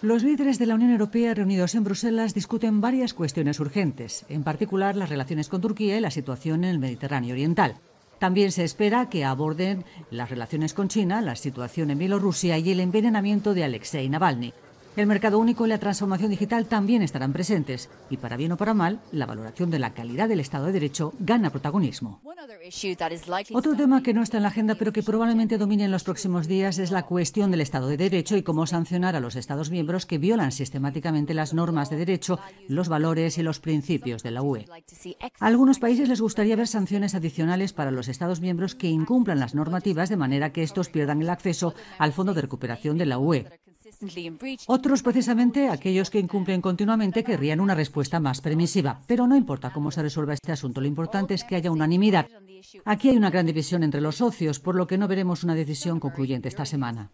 Los líderes de la Unión Europea reunidos en Bruselas discuten varias cuestiones urgentes, en particular las relaciones con Turquía y la situación en el Mediterráneo Oriental. También se espera que aborden las relaciones con China, la situación en Bielorrusia y el envenenamiento de Alexei Navalny. El mercado único y la transformación digital también estarán presentes, y para bien o para mal, la valoración de la calidad del Estado de Derecho gana protagonismo. Otro tema que no está en la agenda, pero que probablemente domine en los próximos días, es la cuestión del Estado de Derecho y cómo sancionar a los Estados miembros que violan sistemáticamente las normas de derecho, los valores y los principios de la UE. A algunos países les gustaría ver sanciones adicionales para los Estados miembros que incumplan las normativas de manera que estos pierdan el acceso al Fondo de Recuperación de la UE. Otros, precisamente, aquellos que incumplen continuamente, querrían una respuesta más permisiva. Pero no importa cómo se resuelva este asunto, lo importante es que haya unanimidad. Aquí hay una gran división entre los socios, por lo que no veremos una decisión concluyente esta semana.